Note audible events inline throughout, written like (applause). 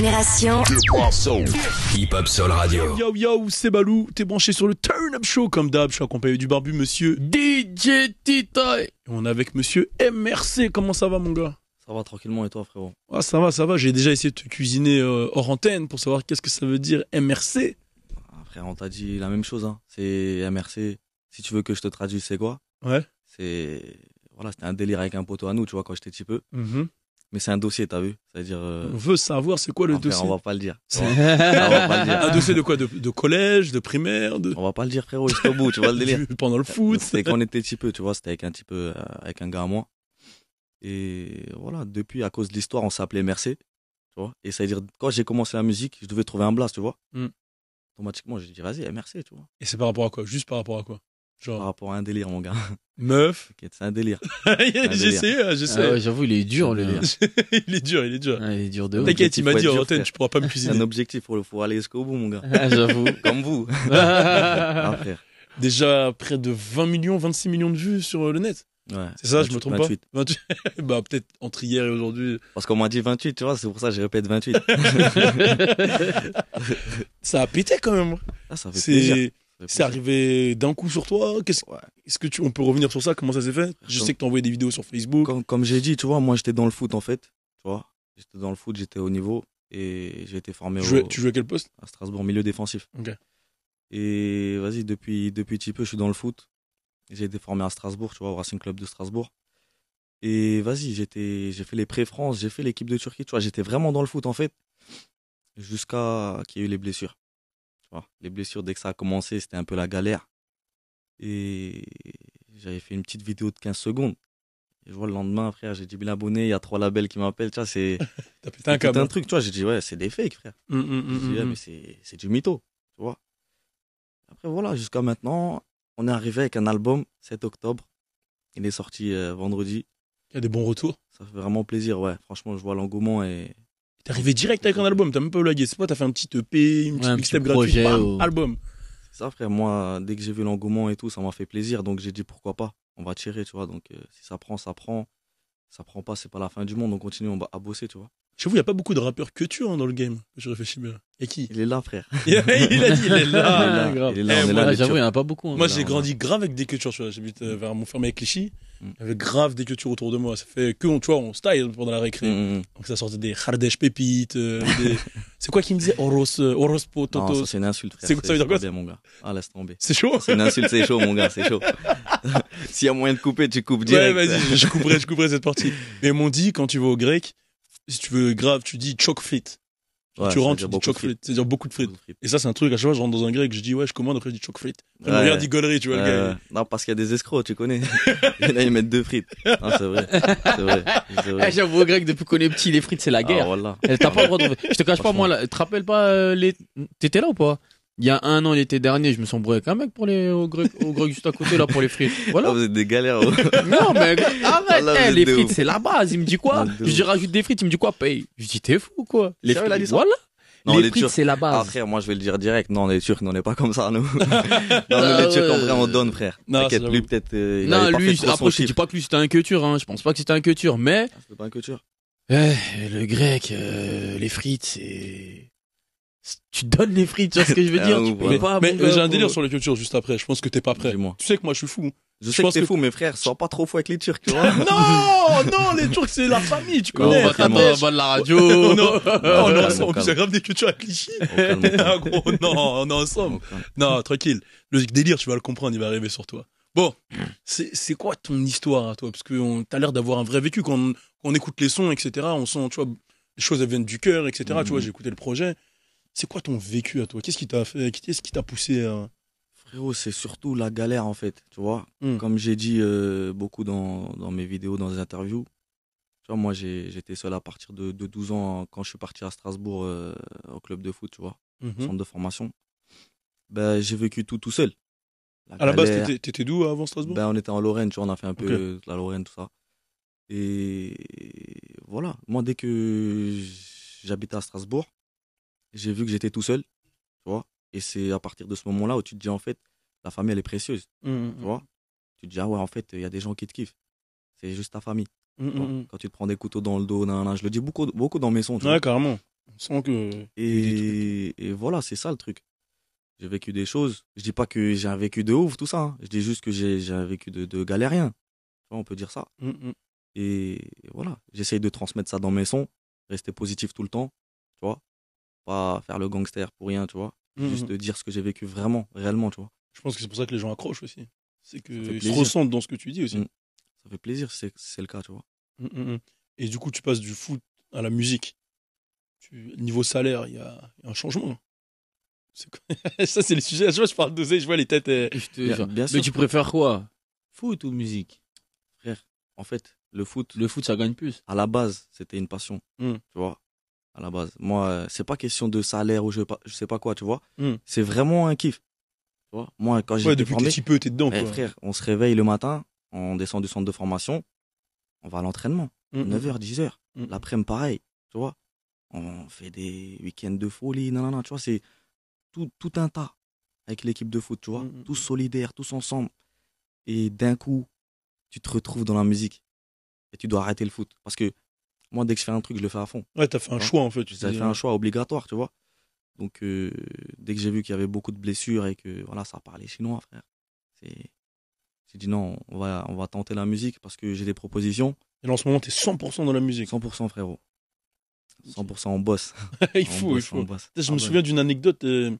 génération. Hip Hop Soul Radio. Yo yo, c'est Balou. T'es branché sur le Turn Up Show comme d'hab. Je suis accompagné du barbu monsieur DJ Tita. On est avec monsieur MRC. Comment ça va, mon gars Ça va tranquillement et toi, frérot ah, Ça va, ça va. J'ai déjà essayé de te cuisiner euh, hors antenne pour savoir qu'est-ce que ça veut dire MRC. Ah, frérot on t'a dit la même chose. Hein. C'est MRC. Si tu veux que je te traduise, c'est quoi Ouais. C'est. Voilà, c'était un délire avec un poteau à nous, tu vois, quand j'étais petit peu. Mm-hmm mais c'est un dossier, t'as vu C'est-à-dire. Euh, on veut savoir c'est quoi le dossier. On va pas le dire. (laughs) Un dossier de quoi de, collège, de primaire de... On va pas le dire, frérot, jusqu'au bout, tu vois le (laughs) délire. Pendant le foot. C'était quand on était petit peu, tu vois, c'était avec un petit peu, euh, avec un gars à moi. Et voilà, depuis, à cause de l'histoire, on s'appelait Mercé. Tu vois Et c'est-à-dire, quand j'ai commencé la musique, je devais trouver un blast, tu vois. Mm. Automatiquement, j'ai dit, vas-y, eh, Mercé, tu vois. Et c'est par rapport à quoi Juste par rapport à quoi Genre... Par rapport à un délire, mon gars. Meuf. C'est un délire. (laughs) J'essaie, j'essaie. Ah essayé. J'avoue, il est dur le délire. (laughs) il est dur, il est dur. Ah, il est dur de T'inquiète, il m'a dit en antenne, tu pourras pas me cuisiner. C'est un objectif, il faut aller jusqu'au bout, mon gars. Ah, j'avoue. (laughs) Comme vous. Ah, Déjà près de 20 millions, 26 millions de vues sur euh, le net. c'est ça, je me trompe pas 28. bah peut-être entre hier et aujourd'hui. Parce qu'on m'a dit 28, tu vois, c'est pour ça que je répète 28. ça a pété quand même. ça fait plaisir. C'est arrivé d'un coup sur toi quest Est-ce que tu, on peut revenir sur ça Comment ça s'est fait Je sais que tu envoyé des vidéos sur Facebook. Comme, j'ai dit, tu vois, moi j'étais dans le foot en fait. Tu vois, j'étais dans le foot, j'étais au niveau et j'ai été formé. au, tu jouais à quel poste À Strasbourg, milieu défensif. Et vas-y, depuis depuis petit peu, je suis dans le foot. J'ai été formé à Strasbourg, tu vois, au Racing Club de Strasbourg. Et vas-y, j'étais, j'ai fait les pré-France, j'ai fait l'équipe de Turquie, tu vois, j'étais vraiment dans le foot en fait, jusqu'à qu'il y ait eu les blessures. Les blessures, dès que ça a commencé, c'était un peu la galère. Et j'avais fait une petite vidéo de 15 secondes. Et je vois le lendemain, frère, j'ai dit bien abonnés, il y a trois labels qui m'appellent, tu vois, c'est (laughs) un, un truc, tu vois. J'ai dit, ouais, c'est des fakes, frère. Mm, mm, dit, mm, mais c'est du mytho, tu vois. Après, voilà, jusqu'à maintenant, on est arrivé avec un album 7 octobre. Il est sorti euh, vendredi. Il y a des bons retours. Ça fait vraiment plaisir, ouais. Franchement, je vois l'engouement et T'es arrivé direct avec un album, t'as même pas blagué. C'est pas, t'as fait un petit EP, une petite un petit mixtape gratuite, album. C'est ça, frère. Moi, dès que j'ai vu l'engouement et tout, ça m'a fait plaisir. Donc, j'ai dit pourquoi pas. On va tirer, tu vois. Donc, euh, si ça prend, ça prend. Ça prend pas, c'est pas la fin du monde. On continue à bosser, tu vois. Je J'avoue, il n'y a pas beaucoup de rappeurs que tu hein, dans le game. Je réfléchis bien. Et qui Il est là, frère. (laughs) il a dit, il est là. (laughs) Il est là, j'avoue, il n'y en a pas beaucoup. Hein, moi, j'ai grandi grave avec des cultures, tu vois. J'habite euh, vers mon frère, avec Clichy. Mm. Il y avait grave des cultures autour de moi. Ça fait que, tu vois, on style pendant la récré. Mm, mm. Donc, ça sortait des Hardesh pépites. Euh, (laughs) c'est quoi qui me disait Oros, euh, Orospo, Toto C'est une insulte, frère. Ça veut dire quoi mon gars. Ah, laisse tomber. C'est chaud C'est une insulte, c'est chaud, mon gars, c'est chaud. S'il y a moyen de couper, tu coupes direct. Ouais, vas-y, je couperai, je cette partie. Et m'ont dit, quand tu vas au grec, si tu veux grave, tu dis choc frites. tu rentres, tu dis choc frites, c'est-à-dire beaucoup de frites. Et ça, c'est un truc, à chaque fois, je rentre dans un grec, je dis, ouais, je commande, après, je dis choc frites. Après, ouais, on regarde, il tu vois, le gars. Non, parce qu'il y a des escrocs, tu connais. (laughs) (laughs) Et là, ils mettent deux frites. Non, c'est vrai. C'est vrai. Eh, j'avoue, au grec, depuis qu'on est petit, les frites, c'est la ah, guerre. Ah, T'as Je te cache pas, moi, là, te rappelles pas, euh, les... t'étais là ou pas? Il y a un an, l'été dernier, je me sens embrouillé avec un mec pour les, au grec, juste à côté, là, pour les frites. (laughs) Voilà. Ah, vous êtes des galères. (laughs) non, mais arrête, (laughs) ah, eh, les frites, c'est la base. Il me dit quoi? Ah, je lui rajoute des frites, il me dit quoi? Paye. Je dis, t'es fou, ou quoi. Les frites, voilà. les, frites, c'est la base. Ah, frère, moi, je vais le dire direct. Non, les Turcs, on n'est pas comme ça, nous. non, nous, les Turcs, en vrai, on donne, frère. T'inquiète, lui, peut-être. Euh, non, lui, pas après, je dis pas que lui, c'était un culture, hein. Je pense pas que c'était un culture, mais. C'est pas un culture. Eh, le grec, euh, les frites, c'est tu donnes les frites, tu vois ce que je veux (laughs) ah dire tu peux Mais, euh, j'ai un délire sur les cultures juste après. Je pense que t'es pas prêt. Tu sais que moi je suis fou. Je, sais pense que t'es fou, mes frères, sois pas trop fou avec les Turcs, (laughs) non, (laughs) non, les Turcs, c'est la famille, tu connais. on va de la oh, radio. non, non, on est grave des cultures à clichés. Oh, non, on est ensemble. Oh, non, tranquille. Le délire, tu vas le comprendre, il va arriver sur toi. Bon, c'est quoi ton histoire à toi Parce que t'as l'air d'avoir un vrai vécu. Quand on, écoute les sons, etc., on sent, tu vois, les choses, viennent du cœur, etc. Tu vois, mm. j'ai écouté le projet. C'est quoi ton vécu à toi Qu'est-ce qui t'a fait Qu'est-ce qui t'a poussé Frérot, c'est surtout la galère en fait, tu vois. Hmm. Comme j'ai dit euh, beaucoup dans, mes vidéos, dans les interviews, tu vois, moi j'étais seul à partir de, 12 ans hein, quand je suis parti à Strasbourg euh, au club de foot, tu vois, au mhm. centre de formation. Ben, j'ai vécu tout tout seul. à la base, t'étais d'où avant Strasbourg ben, On était en Lorraine, tu vois, on a fait un peu la Lorraine, tout ça. Et voilà, moi dès que j'habitais à Strasbourg, j'ai vu que j'étais tout seul, tu vois. Et c'est à partir de ce moment-là où tu te dis, en fait, la famille, elle est précieuse, mm, mm, mm. tu vois. Tu te dis, ah ouais, en fait, il y a des gens qui te kiffent. C'est juste ta famille. quand tu te prends des couteaux dans le dos, nan, nan, je le dis beaucoup, beaucoup dans mes sons. Tu ouais, carrément. Sans que. Et, voilà, c'est ça le truc. J'ai vécu des choses. Je dis pas que j'ai un vécu de ouf, tout ça. Hein. Je dis juste que j'ai un vécu de, de vois on peut dire ça. Et voilà, j'essaye de transmettre ça dans mes sons, rester positif tout le temps, tu vois. Pas faire le gangster pour rien, tu vois. Hum, Juste de hum. dire ce que j'ai vécu vraiment, réellement, tu vois. Je pense que c'est pour ça que les gens accrochent aussi. C'est qu'ils se ressentent dans ce que tu dis aussi. Hum. Ça fait plaisir, c'est le cas, tu vois. Et du coup, tu passes du foot à la musique. Niveau salaire, il y, a... un changement. (laughs) ça, c'est le sujet. Je vois, je parle d'oseille, je vois les têtes. Euh, mais tu préfères quoi Foot ou musique Frère, en fait, le foot. Le foot, ça gagne plus. À la base, c'était une passion. Tu vois, à la base. Moi, euh, c'est pas question de salaire ou je, sais pas quoi, tu vois. Hmm. C'est vraiment un kiff. Moi, quand j'ai ouais, depuis formé, que tu peux, t'es dedans. Eh, frère, on se réveille le matin, on descend du centre de formation, on va à l'entraînement. 9h, hmm, 10h. Hmm. L'après-midi, pareil. Tu vois On fait des week-ends de folie. Non, non, non. Tu vois, c'est tout, tout un tas avec l'équipe de foot, tu vois. Tous solidaires, tous ensemble. Et d'un coup, tu te retrouves dans la musique. Et tu dois arrêter le foot. Parce que moi, dès que je fais un truc, je le fais à fond. Ouais, t'as fait un choix en fait. Tu fait un hein. choix obligatoire, tu vois. Donc, euh, dès que j'ai vu qu'il y avait beaucoup de blessures et que voilà, ça parlait chinois, frère, j'ai dit non, on va, on va tenter la musique parce que j'ai des propositions. Et là, en ce moment, t'es 100% dans la musique. 100%, frérot. 100% en (laughs) bosse. il faut, il faut. Je me ah souviens d'une anecdote. Euh,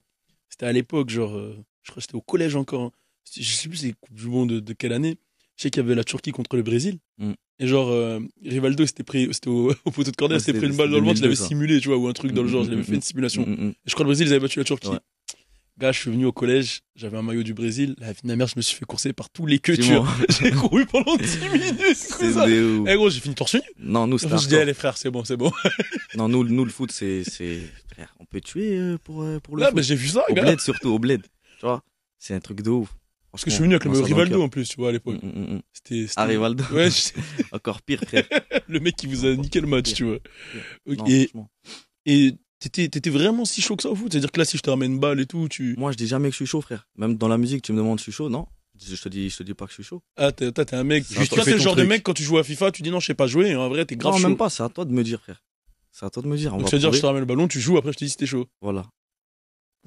c'était à l'époque, genre, euh, je crois que c'était au collège encore. Hein. Je sais plus c'est du Monde de quelle année je sais qu'il y avait la Turquie contre le Brésil. Mm. Et genre, euh, Rivaldo, c'était pris, c'était au, (laughs) poteau de corner, c'était pris une balle dans le ventre, il avait simulé, tu vois, ou un truc dans le genre, il avait mm, mm, fait une simulation. je crois que le Brésil, ils avaient battu la Turquie. Gars, je suis venu au collège, j'avais un maillot du Brésil, la vie de ma mère, je me suis fait courser par tous les queues. (laughs) j'ai couru pendant 10 (laughs) minutes, c'est ça. Eh gros, j'ai fini torse nu. Non, nous, c'est Je dis, allez frères c'est bon, c'est bon. non, nous, nous, le foot, c'est, frère, on peut tuer euh, pour, euh, pour le. Là, mais j'ai vu ça, Au bled, surtout, au bled. Tu vois, c'est un truc de ouf. Parce que je suis venu avec le Rivaldo en plus, tu vois, à l'époque. Mm, mm, mm, c'était. Ah, Rivaldo. Ouais, (laughs) Encore pire, frère. (laughs) le mec qui vous a niqué le match, tu vois. Okay. et t'étais, vraiment si chaud que ça au foot C'est-à-dire que là, si je te ramène une balle et tout, tu. Moi, je dis jamais que je suis chaud, frère. Même dans la musique, tu me demandes, je suis chaud, non je te dis je te dis pas que je suis chaud ah t'es un mec Tu toi c'est le genre de mec quand tu joues à FIFA tu dis non je sais pas jouer en vrai t'es grave chaud. non, même pas c'est à toi de me dire frère c'est à toi de me dire on donc dire je te ramène le ballon tu joues après je te dis si t'es chaud voilà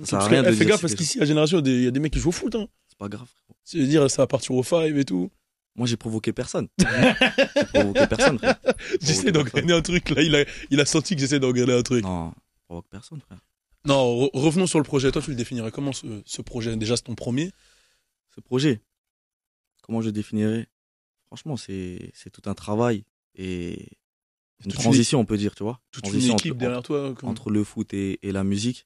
ça, a rien de fais parce qu'ici à Génération il y a des mecs qui jouent au foot hein. C'est pas grave, c'est Tu veux dire, ça va partir au five et tout moi, j'ai provoqué personne. (laughs) j'ai provoqué personne, frère. (laughs) J'essaie d'engrainer un truc, là. Il a, il a senti que j'essaie d'engrainer un truc. Non, provoque personne, frère. Non, revenons sur le projet. Toi, tu le définirais comment, ce, ce projet Déjà, c'est ton premier Ce projet Comment je le définirais Franchement, c'est tout un travail et une transition, on peut dire, tu vois. Toute une équipe derrière toi. Entre le foot et, et, la musique.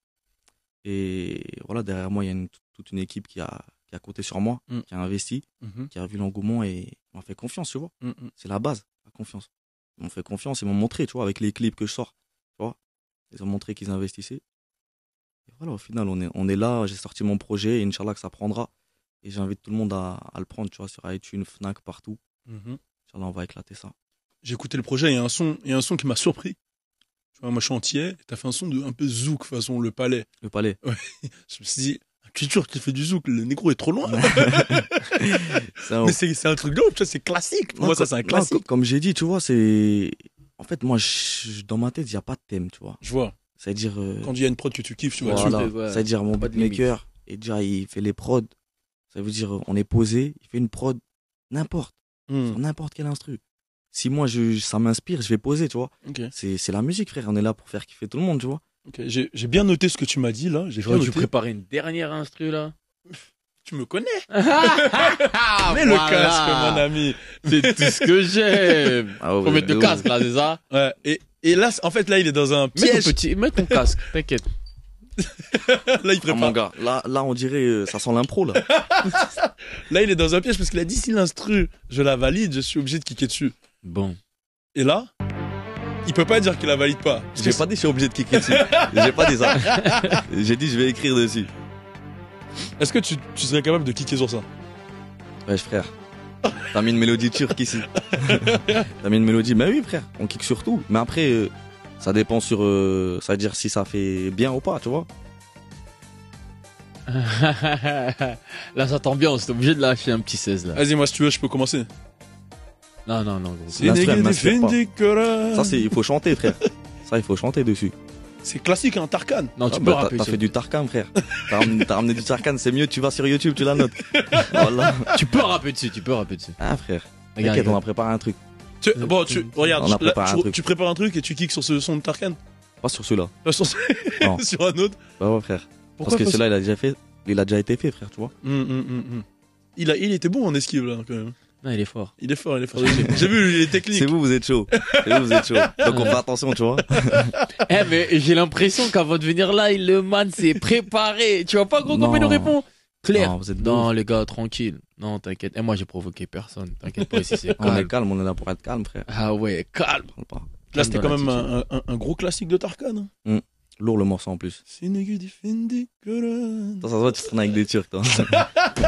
Et voilà, derrière moi, il y a toute une équipe qui a, qui a compté sur moi, mm. qui a investi, mm-hmm. qui a vu l'engouement et m'a fait confiance, tu vois. Mm-hmm. C'est la base, la confiance. Ils m'ont fait confiance et m'ont montré, tu vois, avec les clips que je sors, tu vois. Ils ont montré qu'ils investissaient. Et voilà, au final, on est, on est là, j'ai sorti mon projet et Inch'Allah que ça prendra. Et j'invite tout le monde à, le prendre, tu vois, sur iTunes, Fnac, partout. Mm-hmm. Inch'Allah, on va éclater ça. J'ai écouté le projet, et y un son, il y un son qui m'a surpris. Tu vois, moi, je suis entier, fait un son de un peu zouk, façon le palais. Le palais. (laughs) Je me suis dit, tu sûr qu'il fait du zouk, le négro est trop loin. (laughs) mais c'est un truc de ouf, c'est classique. moi, ça, c'est un classique. comme j'ai dit, tu vois, c'est. En fait, moi, dans ma tête, il n'y a pas de thème, tu vois. Je vois. C'est-à-dire. Euh, Quand il y a une prod que tu kiffes, tu vois. Voilà. C'est-à-dire, mon beatmaker, et déjà, il fait les prods. Ça veut dire, on est posé, il fait une prod n'importe, hmm. sur n'importe quel instru. Si moi, je, ça m'inspire, je vais poser, tu vois. C'est la musique, frère. On est là pour faire kiffer tout le monde, tu vois j'ai bien noté ce que tu m'as dit là. J'aurais dû préparer une dernière instru là. (laughs) tu me connais. Mets (laughs) le casque, mon ami. C'est tout ce que j'aime. (laughs) Faut ah mettre le casque là, c'est ça Ouais. Et, et là, en fait, là, il est dans un piège. Mets ton, petit, mets ton casque, t'inquiète. là, il ah, prépare. mon gars, là, là, on dirait, euh, ça sent l'impro, là. là, il est dans un piège parce qu'il a dit si l'instru, je la valide, je suis obligé de cliquer dessus. Bon. Et là, il peut pas dire qu'il la valide pas. J'ai pas dit je suis obligé de cliquer dessus. (laughs) J'ai pas dit ça. J'ai dit je vais écrire dessus. Est-ce que tu, serais capable de cliquer sur ça Wesh frère. T'as mis une mélodie turque ici. (laughs) T'as mis une mélodie. Mais oui frère, on kick sur tout. Mais après, euh, ça dépend sur. Euh, ça veut dire si ça fait bien ou pas, tu vois. (laughs) là ça tombe On t'es obligé de lâcher un petit 16 là. Vas-y moi si tu veux je peux commencer. Non, non, non. Ça, c'est, il faut chanter, frère. Ça, il faut chanter dessus. C'est classique, un hein, Tarkan. Non, tu ah, peux rappeler. Bah, t'as fait du Tarkan, frère. T'as ramené, ramené, du Tarkan, c'est mieux, tu vas sur YouTube, tu la notes. (laughs) voilà. Tu peux rapper dessus, tu peux rappeler dessus. Ah, frère. T'inquiète, on a préparé un truc. Tu, bon, tu, regarde, tu, tu, prépares un truc et tu kicks sur ce son de Tarkan Pas sur celui-là. (laughs) sur, un autre Bah ouais, frère. Pourquoi Parce que celui-là, il a déjà fait, il a déjà été fait, frère, tu vois. Hum, hum, hum, il, a, il était bon en esquive, là, quand même. Non, il est fort. Il est fort, il est fort. J'ai vu il les techniques. C'est vous, vous êtes chaud. C'est vous, vous êtes chaud. (laughs) Donc on fait attention, tu vois. (laughs) Eh, mais j'ai l'impression qu'avant de venir là, le man s'est préparé. Tu vois pas, gros, comment il nous répond Claire. Non, vous êtes non les gars, tranquille. Non, t'inquiète. Et eh, moi, j'ai provoqué personne. T'inquiète pas, ici, c'est calme. On est calme, on est là pour être calme, frère. Ah ouais, calme. Là, c'était quand même un, gros classique de Tarkan. Hmm. Lourd le morceau en plus. Ça, ça se voit, tu traînes avec des Turcs, toi. Il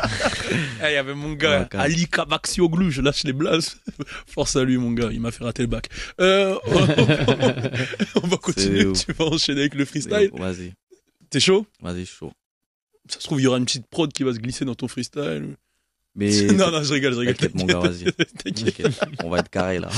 (laughs) eh, y avait mon gars, Ali Kabaxioglou. je lâche les blases. (laughs) Force à lui, mon gars, il m'a fait rater le bac. Euh, (laughs) on va continuer, tu vas enchaîner avec le freestyle. Vas-y. T'es chaud Vas-y, chaud. Ça se trouve, il y aura une petite prod qui va se glisser dans ton freestyle. Mais non, non, je rigole, je rigole. T'inquiète, mon gars, vas-y. On va être carré là.